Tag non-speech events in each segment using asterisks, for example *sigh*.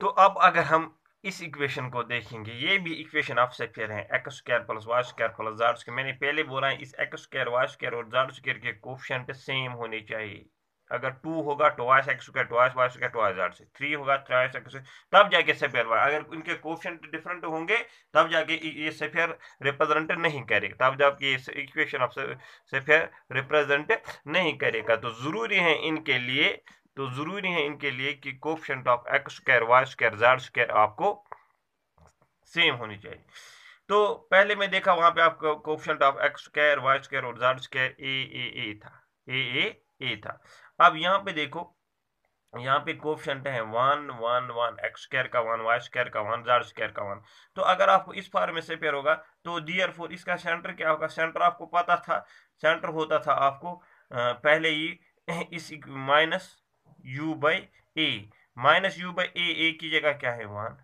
तो अब अगर हम इस इक्वेशन को देखेंगे ये भी इक्वेशन ऑफ सेफियर है X square plus Y square plus Z square मैंने पहले बोला है इस एक्स स्क्र वाई स्क्र और जार स्क्र के कोप्शन पे सेम होने चाहिए अगर टू होगा twice X square twice Y square twice Z से थ्री होगा थ्राइस तो एक्स तब जाके सेफियर वाई अगर इनके कोप्शन डिफरेंट होंगे तब जाके ये सेफियर रिप्रेजेंट नहीं करेगा तब जाके ये इक्वेशन ऑफ सेफियर रिप्रेजेंट नहीं करेगा तो ज़रूरी है इनके लिए तो ज़रूरी है इनके लिए कि coefficient of X square Y square Z square आपको सेम होनी चाहिए तो पहले मैं देखा वहां पे आपका coefficient of X square Y square और Z square A A A था ए ए ए था अब यहाँ पे देखो यहाँ पे कोफिशेंट है one one one X square का वन वाई स्क्र का वन जेड स्क्र का वन तो अगर आपको इस फार में से पेयर होगा तो दियर फोर इसका सेंटर क्या होगा सेंटर आपको पता था सेंटर होता था आपको पहले ही *laughs* इस minus u by A minus U by A A की जगह क्या है वन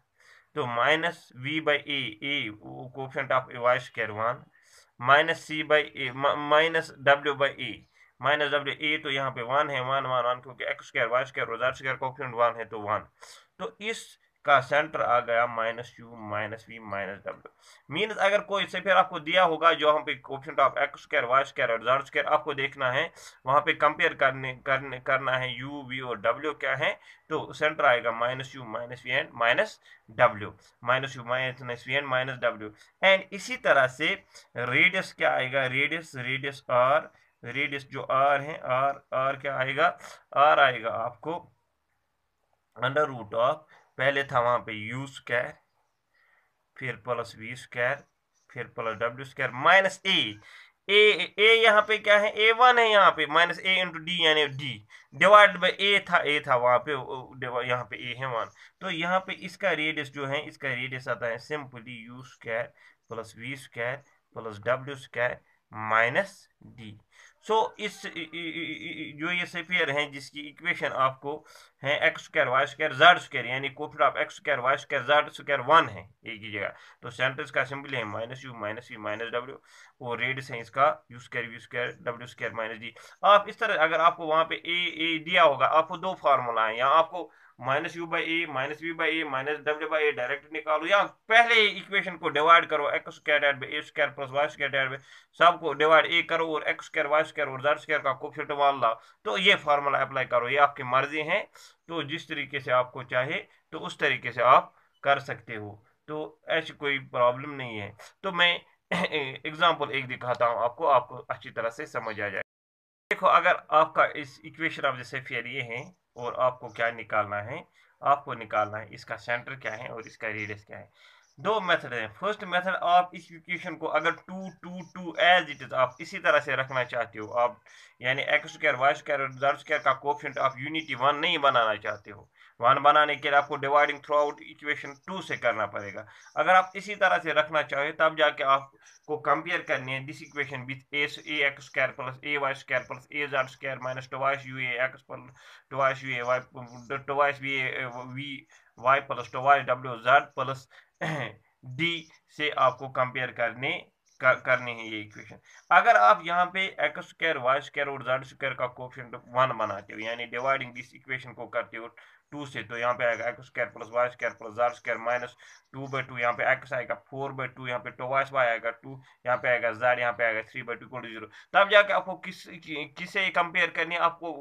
तो minus V by A A coefficient of A Y square one minus C by A minus W by A minus W A तो यहाँ पे one है one one one क्योंकि एक्स स्क्र वाई स्क्र रोजार square coefficient one है तो one तो इस का सेंटर आ गया minus U minus V minus W means अगर कोई से फिर आपको दिया होगा जो हम पे option of X square Y square और जेड स्क्र आपको देखना है वहाँ पे कंपेयर करने करने करना है यू वी और डब्ल्यू क्या है तो सेंटर आएगा minus U minus V and minus W minus U minus V and minus W and इसी तरह से रेडियस क्या आएगा रेडियस रेडियस आर रेडियस जो आर है आर आर क्या आएगा आर आएगा आपको अंडर रूट ऑफ पहले था वहाँ पे यू स्क्वायर फिर प्लस वी स्क्वायर फिर plus W square minus A A A यहाँ पे क्या है ए वन है यहाँ पे माइनस ए इंटू डी यानी डी डिवाइड बाई ए था ए था वहाँ पे यहाँ पे ए है वन तो यहाँ पे इसका रेडियस जो है इसका रेडियस आता है simply U square plus V square plus W square minus D so इस जो ये सफेयर है जिसकी इक्वेशन आपको है X square Y square Z square यानी coefficient of X square Y square Z square one है एक ही जगह तो सेंटर्स का सिंपल है minus U minus U minus W और रेडियस है इसका U square U square W square minus D आप इस तरह अगर आपको वहाँ पे ए ए दिया होगा आपको दो फार्मूला है या आपको minus U by A minus B by A minus W by A direct निकालो या पहले इक्वेशन को डिवाइड करो X square A square plus Y square सबको डिवाइड ए करो और एक्स स्क्वायर वाई स्क्वायर और जेड स्क्वायर का कोफिट मान लाओ तो ये फार्मूला अप्लाई करो ये आपकी मर्जी है तो जिस तरीके से आपको चाहे तो उस तरीके से आप कर सकते हो तो ऐसी कोई प्रॉब्लम नहीं है तो मैं एग्जाम्पल *coughs* एक दिखाता हूँ आपको आपको अच्छी तरह से समझ आ जाए देखो अगर आपका इस इक्वेशन ऑफ द सेफियर ये है और आपको क्या निकालना है आपको निकालना है इसका सेंटर क्या है और इसका रेडियस क्या है दो मेथड हैं फर्स्ट मेथड आप इस इक्वेशन को अगर two two two as it is आप इसी तरह से रखना चाहते हो आप यानी X square Y square Z square का कोफियंट आप यूनिटी वन नहीं बनाना चाहते हो वन बनाने के लिए आपको dividing throughout equation two से करना पड़ेगा अगर आप इसी तरह से रखना चाहे तब जाके आपको कंपेयर करनी है this equation with A A X square plus A Y square plus A Z square minus twice U X plus twice U A Y twice V A V Y plus twice W Z plus D *clears throat* से आपको compare करने करने हैं ये equation अगर आप यहाँ पे एक्स स्क्वायर वाई स्क्वायर और जेड स्क्वायर का कोफिशेंट वन बनाते हो यानी डिवाइडिंग दिस इक्वेशन को करते हो टू से तो यहाँ पे आएगा X square plus Y square plus Z square minus two by two यहाँ पे एक्स आएगा फोर बाई टू यहाँ पे टोवाइस तो वाई आएगा टू यहाँ पे आएगा जेड यहाँ पे आएगा थ्री बाई टू जीरो तब जाके आपको किस किसे कंपेयर करनी है आपको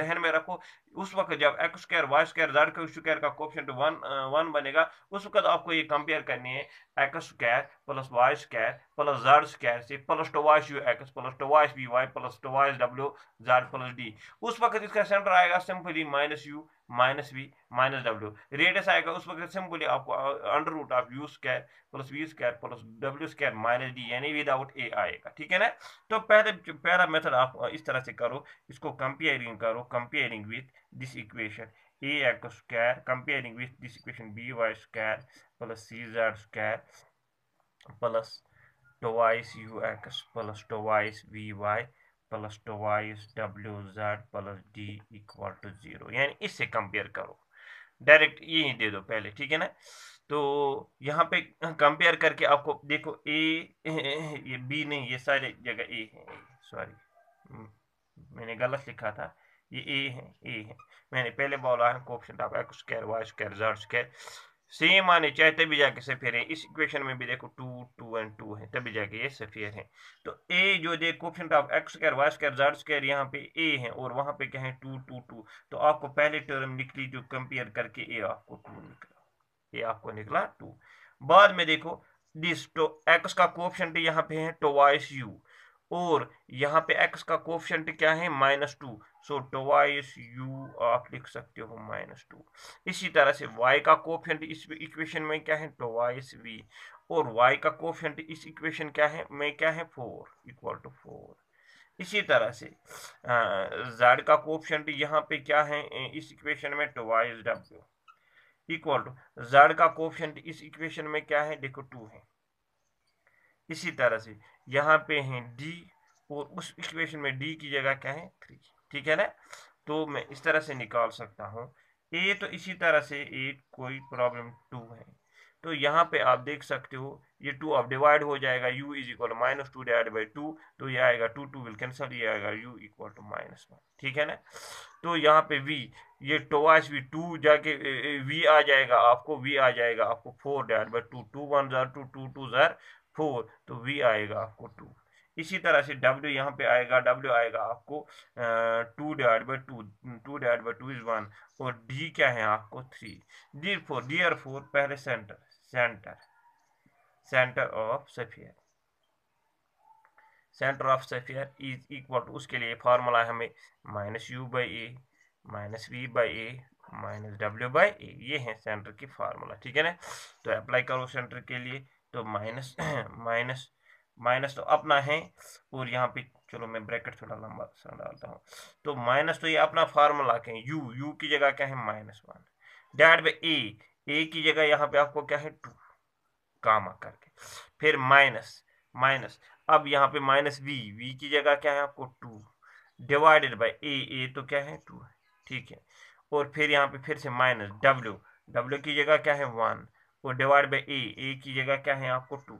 जहन में रखो उस वक्त जब X square Y square Z square का कोप्शन वन वन बनेगा उस वक्त आपको ये कंपेयर करनी है X square plus Y square plus Z square से plus twice U X plus twice B Y plus twice W Z plus D उस वक्त इसका सेंटर आएगा simply minus U minus V minus W radius आएगा उस वक्त simply आपको under root of U square plus V square plus W square minus D यानी without A आएगा ठीक है ना तो पहले पहला मेथड आप इस तरह से करो इसको कंपेयरिंग करो comparing with this equation A X square comparing with this equation B Y square plus C Z square plus U X plus twice V Y plus twice W Z plus D equal to zero यानी इससे compare करो direct ये ही दे दो पहले ठीक है ना तो यहाँ पे कंपेयर करके आपको देखो ए ये बी नहीं ये सारे जगह ए है सॉरी मैंने गलत लिखा था ये ए है ए है मैंने पहले बोला है coefficient of X square Y square Z square same आने चाहे तभी जाके सफ़ेयर है इस इक्वेशन में भी देखो टू टू एंड टू है तभी जाके ये सफ़ेयर है तो ए जो देखो of X square Y square Z square यहाँ पे ए है और वहां पे क्या है टू टू टू तो आपको पहले टर्म निकली जो कंपेयर करके ए आपको टू निकला ए आपको निकला टू बाद में देखो दिस तो एक्स का कोफिशंट यहाँ पे है टोवाइस तो यू और यहाँ पे एक्स का कोफिशंट क्या है minus two so twice U आप लिख सकते हो माइनस टू इसी तरह से वाई का कोफिशंट इस इक्वेशन में क्या है टोवाइस वी और वाई का कोफिशंट इस इक्वेशन क्या है में क्या है फोर इक्वल टू फोर इसी तरह से जेड का कोफिशंट यहाँ पे क्या है इस इक्वेशन में टोवाइस डब्ल्यू इक्वल टू जेड का कोफिशंट इस इक्वेशन में क्या है देखो टू है इसी तरह से यहाँ पे है डी और उस इक्वेशन में डी की जगह क्या है थ्री ठीक है ना तो मैं इस तरह से निकाल सकता हूँ ए तो इसी तरह से ए कोई प्रॉब्लम टू है तो यहाँ पे आप देख सकते हो ये टू अब डिवाइड हो जाएगा U is equal minus two divide by two तो ये आएगा टू टू विल कैंसल ये आएगा U equal to minus one ठीक है ना तो यहाँ पे वी ये टोवास वी टू जाके वी आ जाएगा आपको वी आ जाएगा आपको four divide by two two one जार टू टू टू जार फोर तो वी आएगा आपको टू इसी तरह से डब्ल्यू यहाँ पे आएगा डब्ल्यू आएगा आपको two divide by two two divide by two is one और डी क्या है आपको three D four D R four पहले center center center of sphere center of sphere is equal to उसके लिए फार्मूला हमें minus U by A minus V by A minus W by A ये है centre की formula ठीक है ना तो अप्लाई करो सेंटर के लिए तो माइनस माइनस माइनस तो अपना है और यहाँ पे चलो मैं ब्रैकेट थोड़ा लंबा सा डालता हूँ तो माइनस तो ये अपना फार्मूला के यू यू की जगह क्या है माइनस वन डेट बे ए ए की जगह यहाँ पे आपको क्या है टू कामा करके फिर माइनस माइनस अब यहाँ पे माइनस वी वी की जगह क्या है आपको two divided by A A तो क्या है टू ठीक है और फिर यहाँ पे फिर से माइनस डब्ल्यू डब्ल्यू की जगह क्या है वन को डिवाइड बाई ए ए की जगह क्या है आपको टू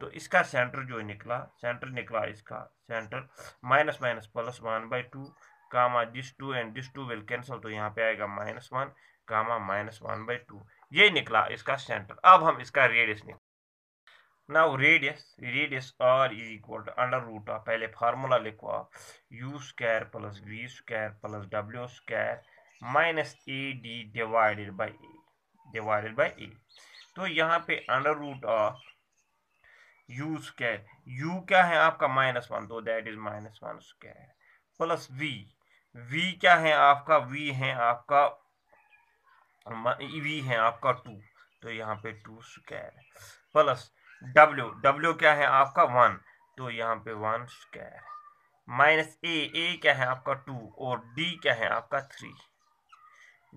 तो इसका सेंटर जो निकला सेंटर निकला इसका center minus minus plus one by two comma this two and this two will cancel तो यहाँ पे आएगा minus one comma minus one by two ये निकला इसका सेंटर अब हम इसका रेडियस निकल now radius radius R is equal to under root of पहले फार्मूला लिखो आप U square plus V square plus W square minus A D divided by A divided by ए तो यहाँ पे under root of U square U क्या है आपका माइनस वन तो that is minus one square plus V V क्या है आपका वी है आपका वी है आपका टू तो यहाँ पे two square plus W W क्या है आपका वन तो यहाँ पे one square minus A A क्या है आपका टू और डी क्या है आपका three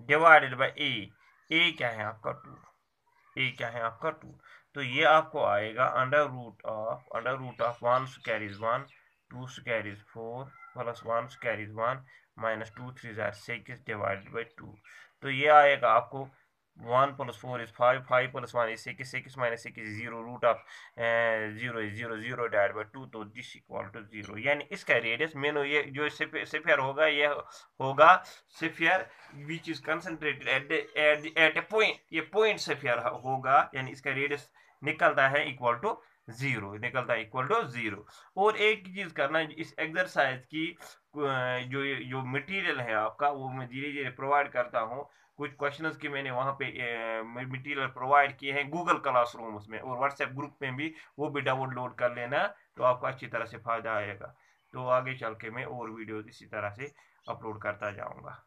divided by A A क्या है आपका टू ए क्या है आपका टू तो ये आपको आएगा under root of under root of one is one two is four plus one is one minus two three ज़ार सिक्स डिवाइडेड बाई टू तो ये आएगा आपको one plus four is five five plus one is six six minus six is 0, root of zero zero zero 0, 0 divided तो this equal to zero यानी इसका radius main ये जो सिफियर होगा ये होगा sphere which is concentrated at at at a point ये point sphere होगा यानी इसका रेडियस निकलता है इक्वल टू जीरो निकलता है इक्वल टू जीरो और एक चीज करना इस एक्सरसाइज की जो जो मटेरियल है आपका वो मैं धीरे धीरे प्रोवाइड करता हूँ कुछ क्वेश्चंस के मैंने वहाँ पे मटेरियल प्रोवाइड किए हैं गूगल क्लासरूम्स में और व्हाट्सएप ग्रुप में भी वो भी डाउनलोड कर लेना तो आपको अच्छी तरह से फ़ायदा आएगा तो आगे चल के मैं और वीडियोज़ इसी तरह से अपलोड करता जाऊँगा